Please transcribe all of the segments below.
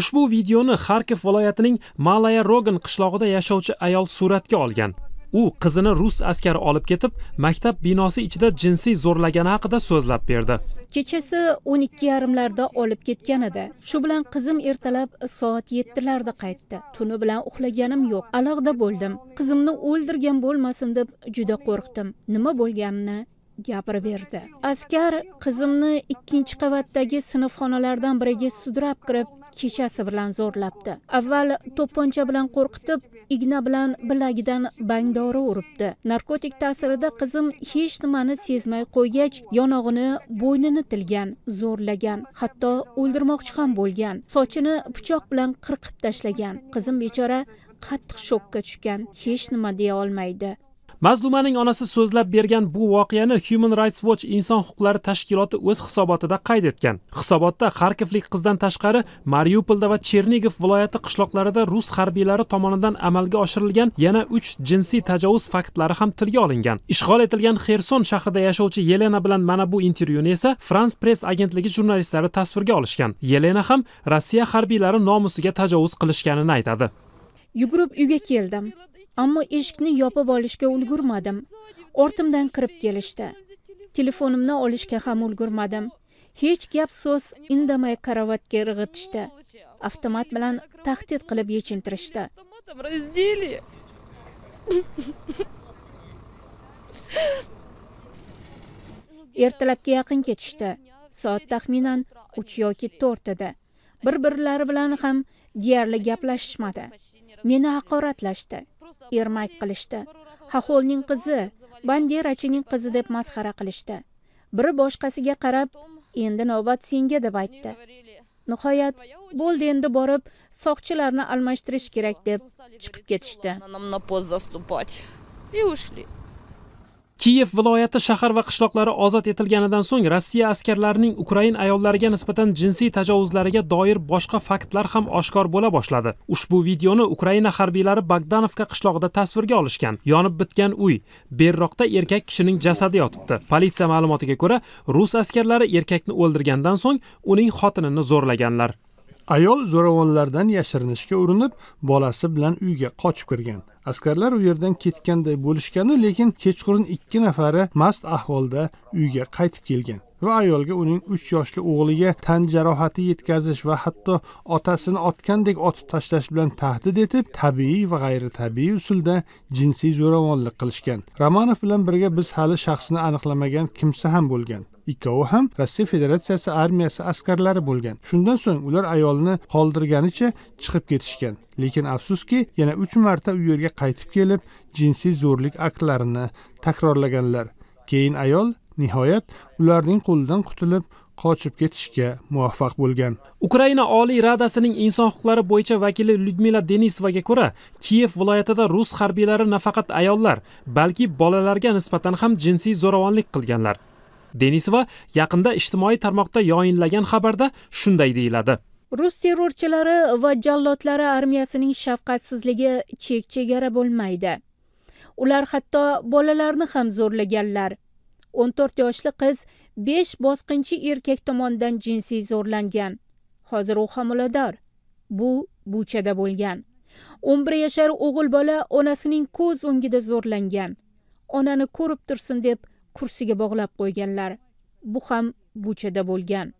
ushbu videoni xarkov viloyatining malaya rogan qishlog'ida yashovchi ayol suratga olgan u qizini rus askari olib ketib maktab binosi ichida jinsiy zo'rlagani haqida so'zlab berdi kechasi o'n ikki yarimlarda olib ketgan edi shu bilan qizim ertalab soat yettilarda qaytdi tuni bilan uxlaganim yo'q alag'da bo'ldim qizimni o'ldirgan bo'lmasin deb juda qo'rqdim nima bo'lganini gapiraverdi askar qizimni ikkinchi qavatdagi sinfxonalardan biriga sudrab kirib kechasi bilan zo'rlabdi avval to'pponcha bilan qo'rqitib igna bilan bilagidan bangdori uribdi narkotik ta'sirida qizim hech nimani sezmay qo'ygach yonog'ini bo'ynini tilgan zo'rlagan hatto o'ldirmoqchi ham bo'lgan sochini pichoq bilan qirqib tashlagan qizim bechora qattiq shokka tushgan hech nima deya olmaydi mazlumaning onasi so'zlab bergan bu voqeani human rights watch inson huquqlari tashkiloti o'z hisobotida qayd etgan hisobotda xarkovlik qizdan tashqari mariupolda va chernigov viloyati qishloqlarida rus harbiylari tomonidan amalga oshirilgan yana uch jinsiy tajovuz faktlari ham tilga olingan ishg'ol etilgan xerson shahrida yashovchi yelena bilan mana bu intervyuni esa frans press agentligi jurnalistlari tasvirga olishgan yelena ham rossiya harbiylari nomusiga tajovuz qilishganini aytadi yugurib uyga keldim ammo eshikni yopib olishga ulgurmadim ortimdan kirib kelishdi telefonimni olishga ham ulgurmadim hech gap so'z indamay karavotga irg'itishdi avtomat bilan tahdid qilib yechintirishdi ertalabga yaqin ketishdi soat taxminan uch yoki to'rt edi bir birlari bilan ham deyarli gaplashishmadi meni haqoratlashdi ermak qilishdi xaxolning qizi banderachining qizi deb masxara qilishdi biri boshqasiga qarab endi navbat senga deb aytdi nihoyat bo'ldi endi borib soqchilarni almashtirish kerak deb chiqib ketishdi и ушли kiyev viloyati shahar va qishloqlari ozod etilganidan so'ng rossiya askarlarining ukrain ayollariga nisbatan jinsiy tajovuzlariga doir boshqa faktlar ham oshkor bo'la boshladi ushbu videoni ukraina harbiylari bogdanovka qishlog'ida tasvirga olishgan yonib bitgan uy beriroqda erkak kishining jasadi yotibdi politsiya ma'lumotiga ko'ra rus askarlari erkakni o'ldirgandan so'ng uning xotinini zo'rlaganlar ayol zo'ravonlardan yashirinishga urinib bolasi bilan uyga qochib kirgan askarlar u yerdan ketganday bo'lishganu lekin kechqurun ikki nafari mast ahvolda uyga qaytib kelgan va ayolga uning uch yoshli o'g'liga tan jarohati yetkazish va hatto otasini otgandek otib tashlash bilan tahdid etib tabiiy va g'ayritabiiy usulda jinsiy zo'ravonlik qilishgan romanov bilan birga biz hali shaxsini aniqlamagan kimsa ham bo'lgan ikkovi ham rossiya federatsiyasi armiyasi askarlari bo'lgan shundan so'ng ular ayolni qoldirganicha chiqib ketishgan lekin afsuski yana uch marta u yerga qaytib kelib jinsiy zo'rlik aktlarini takrorlaganlar keyin ayol nihoyat ularning qo'lidan qutulib qochib ketishga muvaffaq bo'lgan ukraina oliy radasining inson huquqlari bo'yicha vakili lyudmila denisovaga ko'ra kiyev viloyatida rus harbiylari nafaqat ayollar balki bolalarga nisbatan ham jinsiy zo'ravonlik qilganlar denisova yaqinda ijtimoiy tarmoqda yoyinlagan xabarda shunday deyiladi rus terrorchilari va jallodlari armiyasining shafqatsizligi chek chegara bo'lmaydi ular hatto bolalarni ham zo'rlaganlar 14 yoshli qiz 5 bosqinchi erkak tomonidan jinsiy zo'rlangan hozir u homilador bu buchada bo'lgan 11 yashar o'g'il bola onasining ko'z o'ngida zo'rlangan onani ko'rib tursin deb kursiga bog'lab qo'yganlar bu ham buchada bo'lgan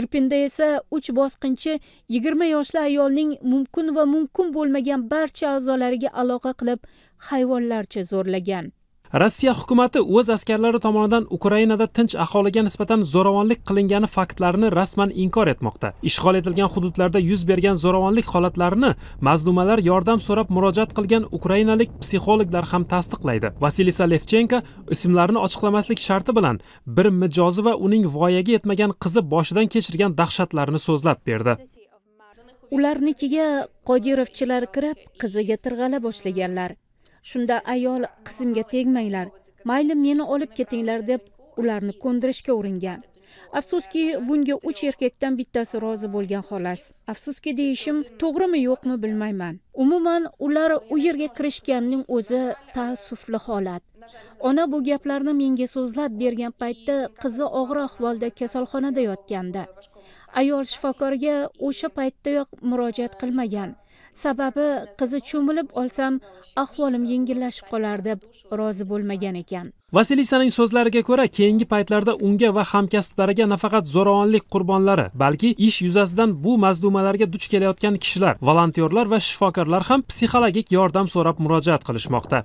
irpinda esa uch bosqinchi yigirma yoshli ayolning mumkin va mumkin bo'lmagan barcha a'zolariga aloqa qilib hayvonlarcha zo'rlagan rossiya hukumati o'z askarlari tomonidan ukrainada tinch aholiga nisbatan zo'ravonlik qilingani faktlarini rasman inkor etmoqda ishg'ol etilgan hududlarda yuz bergan zo'ravonlik holatlarini mazlumalar yordam so'rab murojaat qilgan ukrainalik psixologlar ham tasdiqlaydi vasilisa levchenko ismlarini ochiqlamaslik sharti bilan bir mijozi va uning voyaga yetmagan qizi boshidan kechirgan dahshatlarni so'zlab berdi ularnikiga qodirovchilar kirib qiziga tirg'ala boshlaganlar shunda ayol qizimga tegmanglar mayli meni olib ketinglar deb ularni ko'ndirishga uringan afsuski bunga uch erkakdan bittasi rozi bo'lgan xolos afsuski deyishim to'g'rimi yo'qmi bilmayman umuman ular u yerga kirishganning o'zi taassufli holat ona bu gaplarni menga so'zlab bergan paytda qizi og'ir ahvolda kasalxonada yotgandi ayol shifokorga o'sha paytdayoq murojaat qilmagan sababi qizi cho'milib olsam ahvolim yengillashib qolar deb rozi bo'lmagan ekan vasilisaning so'zlariga ko'ra keyingi paytlarda unga va hamkasblariga nafaqat zo'ravonlik qurbonlari balki ish yuzasidan bu mazlumalarga duch kelayotgan kishilar volontyorlar va shifokorlar ham psixologik yordam so'rab murojaat qilishmoqda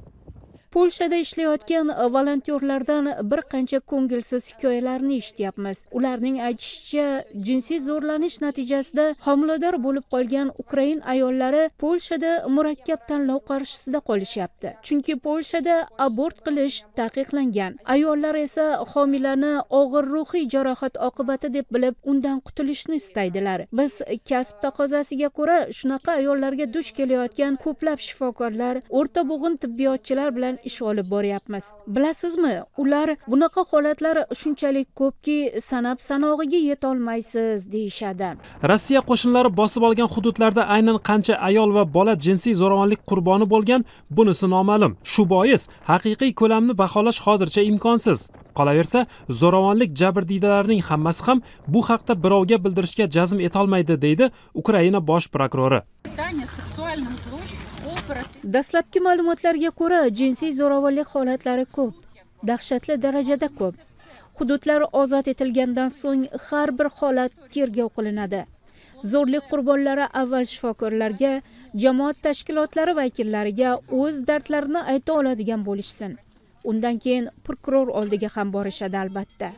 polshada ishlayotgan volontyorlardan bir qancha ko'ngilsiz hikoyalarni eshityapmiz ularning aytishicha jinsiy zo'rlanish natijasida homilador bo'lib qolgan ukrain ayollari polshada murakkab tanlov qarshisida qolishyapti chunki polshada abort qilish taqiqlangan ayollar esa homilani og'ir ruhiy jarohat oqibati deb bilib undan qutulishni istaydilar biz kasb taqozosiga ko'ra shunaqa ayollarga duch kelayotgan ko'plab shifokorlar o'rta bo'g'in tibbiyotchilar bilan ish olib boryapmiz bilasizmi ular bunaqa holatlar shunchalik ko'pki sanab sanog'iga yetolmaysiz deyishadi rossiya qo'shinlari bosib olgan hududlarda aynan qancha ayol va bola jinsiy zo'ravonlik qurboni bo'lgan bunisi noma'lum shu bois haqiqiy ko'lamni baholash hozircha imkonsiz qolaversa zo'ravonlik jabrdiydalarining hammasi ham bu haqda birovga bildirishga jazm etolmaydi deydi ukraina bosh prokurori dastlabki ma'lumotlarga ko'ra jinsiy zo'ravonlik holatlari ko'p dahshatli darajada ko'p hududlar ozod etilgandan so'ng har bir holat tergov qilinadi zo'rlik qurbonlari avval shifokorlarga jamoat tashkilotlari vakillariga o'z dardlarini ayta oladigan bo'lishsin undan keyin prokuror oldiga ham borishadi albatta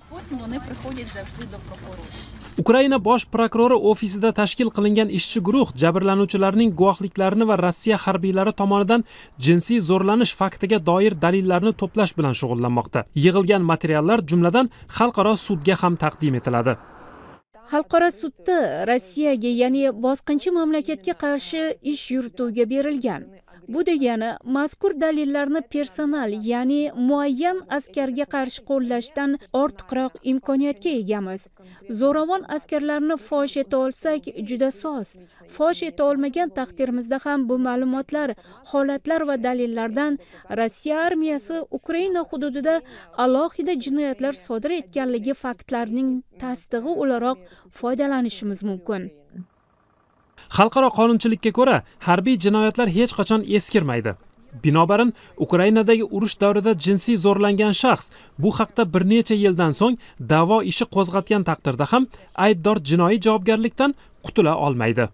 ukraina bosh prokurori ofisida tashkil qilingan ishchi guruh jabrlanuvchilarning guvohliklarini va rossiya harbiylari tomonidan jinsiy zo'rlanish faktiga doir dalillarni to'plash bilan shug'ullanmoqda yig'ilgan materiallar jumladan xalqaro sudga ham taqdim etiladi xalqaro sudda rossiyaga ya'ni bosqinchi mamlakatga qarshi ish yurituvga berilgan bu degani mazkur dalillarni personal ya'ni muayyan askarga qarshi qo'llashdan ortiqroq imkoniyatga egamiz zo'ravon askarlarni fosh eta olsak juda soz fosh eta olmagan taqdirimizda ham bu ma'lumotlar holatlar va dalillardan rossiya armiyasi ukraina hududida alohida jinoyatlar sodir etganligi faktlarining tasdig'i o'laroq foydalanishimiz mumkin xalqaro qonunchilikka ko'ra harbiy jinoyatlar hech qachon eskirmaydi binobarin ukrainadagi urush davrida jinsiy zo'rlangan shaxs bu haqda bir necha yildan so'ng da'vo ishi qo'zg'atgan taqdirda ham aybdor jinoiy javobgarlikdan qutula olmaydi